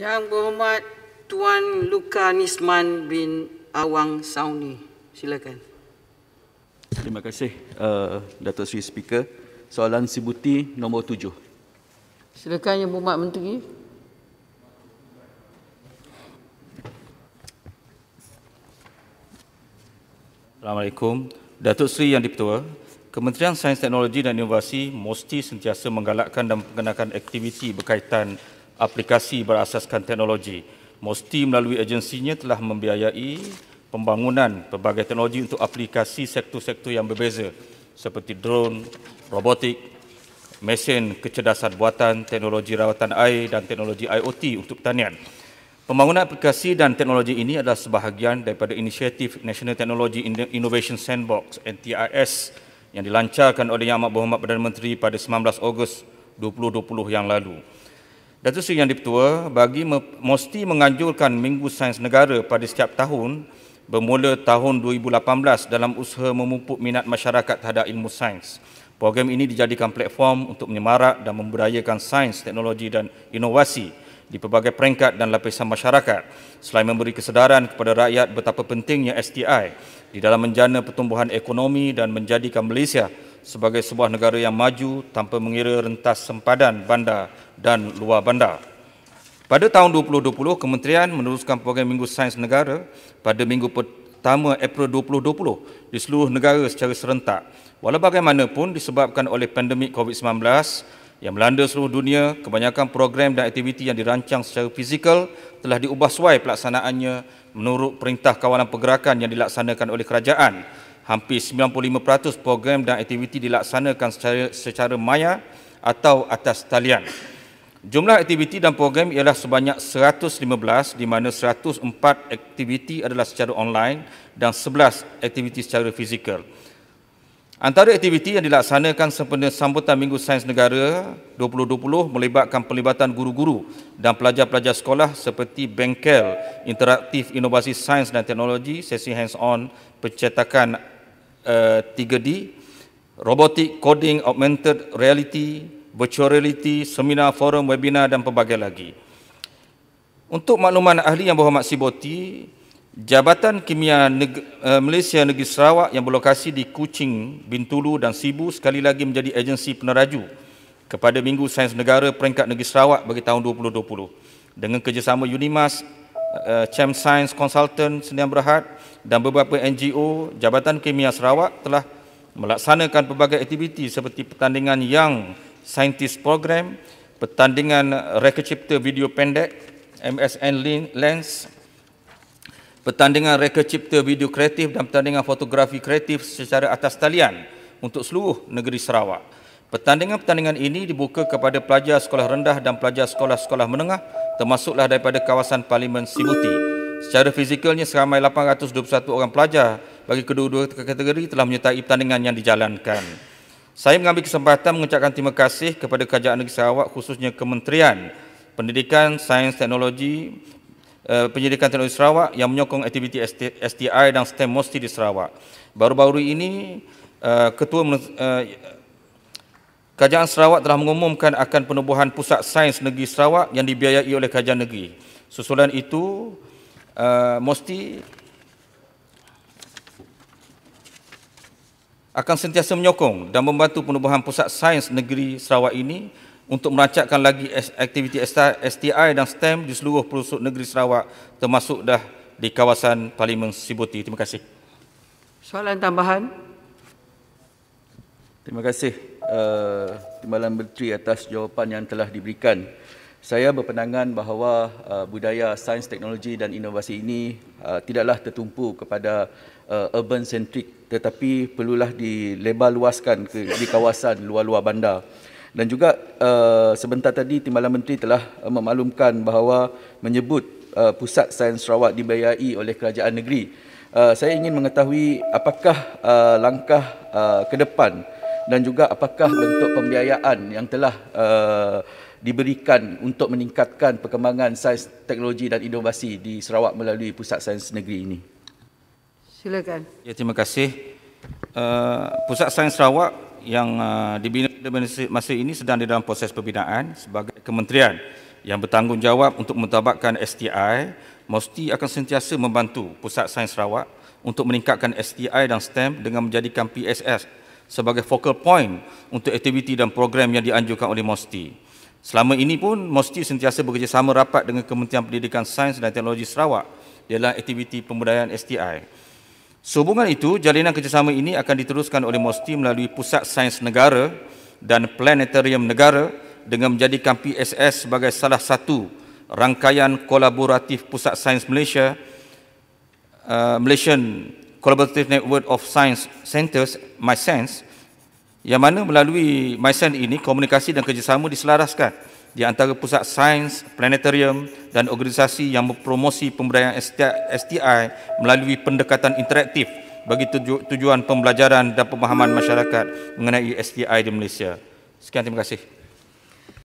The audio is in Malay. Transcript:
Yang berhormat Tuan Luka Nisman bin Awang Sauni. Silakan. Terima kasih uh, Datuk Sri Speaker. Soalan Sibuti nombor tujuh. Silakan Yang Berhormat Menteri. Assalamualaikum. Datuk Sri Yang Dipertua, Kementerian Sains Teknologi dan Inovasi mesti sentiasa menggalakkan dan mengenakan aktiviti berkaitan aplikasi berasaskan teknologi. Mosti melalui agensinya telah membiayai pembangunan pelbagai teknologi untuk aplikasi sektor-sektor yang berbeza seperti drone, robotik, mesin kecerdasan buatan, teknologi rawatan air dan teknologi IoT untuk pertanian. Pembangunan aplikasi dan teknologi ini adalah sebahagian daripada inisiatif National Technology Innovation Sandbox NTIS yang dilancarkan oleh Yang Amat Berhormat Perdana Menteri pada 19 Ogos 2020 yang lalu. Datuk Seri Yang Dipertua bagi mesti menganjurkan Minggu Sains Negara pada setiap tahun bermula tahun 2018 dalam usaha memupuk minat masyarakat terhadap ilmu sains. Program ini dijadikan platform untuk menyemarak dan memberdayakan sains, teknologi dan inovasi di pelbagai peringkat dan lapisan masyarakat selain memberi kesedaran kepada rakyat betapa pentingnya STI di dalam menjana pertumbuhan ekonomi dan menjadikan Malaysia sebagai sebuah negara yang maju tanpa mengira rentas sempadan bandar dan luar bandar. Pada tahun 2020, Kementerian meneruskan program Minggu Sains Negara pada minggu pertama April 2020 di seluruh negara secara serentak. Walau bagaimanapun disebabkan oleh pandemik COVID-19 yang melanda seluruh dunia, kebanyakan program dan aktiviti yang dirancang secara fizikal telah diubah suai pelaksanaannya menurut Perintah Kawalan Pergerakan yang dilaksanakan oleh kerajaan. Hampir 95% program dan aktiviti dilaksanakan secara, secara maya atau atas talian. Jumlah aktiviti dan program ialah sebanyak 115 di mana 104 aktiviti adalah secara online dan 11 aktiviti secara fizikal. Antara aktiviti yang dilaksanakan sempena sambutan Minggu Sains Negara 2020 melibatkan pelibatan guru-guru dan pelajar-pelajar sekolah seperti bengkel interaktif inovasi sains dan teknologi, sesi hands-on pencetakan uh, eh, 3D, robotik coding augmented reality, virtuality, seminar, forum, webinar dan pelbagai lagi. Untuk makluman ahli yang berhormat Siboti, Jabatan Kimia Neg- eh, Malaysia Negeri Sarawak yang berlokasi di Kuching, Bintulu dan Sibu sekali lagi menjadi agensi peneraju kepada Minggu Sains Negara Peringkat Negeri Sarawak bagi tahun 2020 dengan kerjasama UNIMAS, uh, CHEM Science Consultant Sdn Berhad dan beberapa NGO, Jabatan Kimia Sarawak telah melaksanakan pelbagai aktiviti seperti pertandingan yang Scientist Program, Pertandingan Reka Cipta Video Pendek, MSN Lens, Pertandingan Reka Cipta Video Kreatif dan Pertandingan Fotografi Kreatif secara atas talian untuk seluruh negeri Sarawak. Pertandingan-pertandingan ini dibuka kepada pelajar sekolah rendah dan pelajar sekolah-sekolah menengah termasuklah daripada kawasan Parlimen Sibuti. Secara fizikalnya, seramai 821 orang pelajar bagi kedua-dua kategori telah menyertai pertandingan yang dijalankan. Saya mengambil kesempatan mengucapkan terima kasih kepada Kerajaan Negeri Sarawak khususnya Kementerian Pendidikan Sains Teknologi eh, Penyelidikan Teknologi Sarawak yang menyokong aktiviti STI dan STEM MOSTI di Sarawak. Baru-baru ini eh, Ketua eh, Kerajaan Sarawak telah mengumumkan akan penubuhan Pusat Sains Negeri Sarawak yang dibiayai oleh Kerajaan Negeri. Susulan itu MOSTI akan sentiasa menyokong dan membantu penubuhan pusat sains negeri Sarawak ini untuk meracakkan lagi aktiviti STI dan STEM di seluruh pelosok negeri Sarawak termasuk dah di kawasan Parlimen Siboti. Terima kasih. Soalan tambahan? Terima kasih uh, Timbalan Menteri atas jawapan yang telah diberikan. Saya berpandangan bahawa uh, budaya sains, teknologi dan inovasi ini uh, tidaklah tertumpu kepada uh, urban centric tetapi perlulah dilebar luaskan ke di kawasan luar-luar bandar. Dan juga uh, sebentar tadi Timbalan Menteri telah uh, memaklumkan bahawa menyebut uh, pusat sains Sarawak dibiayai oleh kerajaan negeri. Uh, saya ingin mengetahui apakah uh, langkah uh, ke depan dan juga apakah bentuk pembiayaan yang telah uh, diberikan untuk meningkatkan perkembangan sains teknologi dan inovasi di Sarawak melalui Pusat Sains Negeri ini. Silakan. Ya, terima kasih. Uh, Pusat Sains Sarawak yang uh, dibina pada masa ini sedang di dalam proses pembinaan sebagai kementerian yang bertanggungjawab untuk mentabatkan STI mesti akan sentiasa membantu Pusat Sains Sarawak untuk meningkatkan STI dan STEM dengan menjadikan PSS sebagai focal point untuk aktiviti dan program yang dianjurkan oleh MOSTI. Selama ini pun MOSTI sentiasa bekerjasama rapat dengan Kementerian Pendidikan Sains dan Teknologi Sarawak dalam aktiviti pembudayaan STI. Sehubungan itu, jalinan kerjasama ini akan diteruskan oleh MOSTI melalui Pusat Sains Negara dan Planetarium Negara dengan menjadikan PSS sebagai salah satu rangkaian kolaboratif Pusat Sains Malaysia uh, Malaysian collaborative network of science centers MySense yang mana melalui MySense ini komunikasi dan kerjasama diselaraskan di antara pusat sains, planetarium dan organisasi yang mempromosi pemberdayaan STI melalui pendekatan interaktif bagi tujuan pembelajaran dan pemahaman masyarakat mengenai STI di Malaysia. Sekian terima kasih.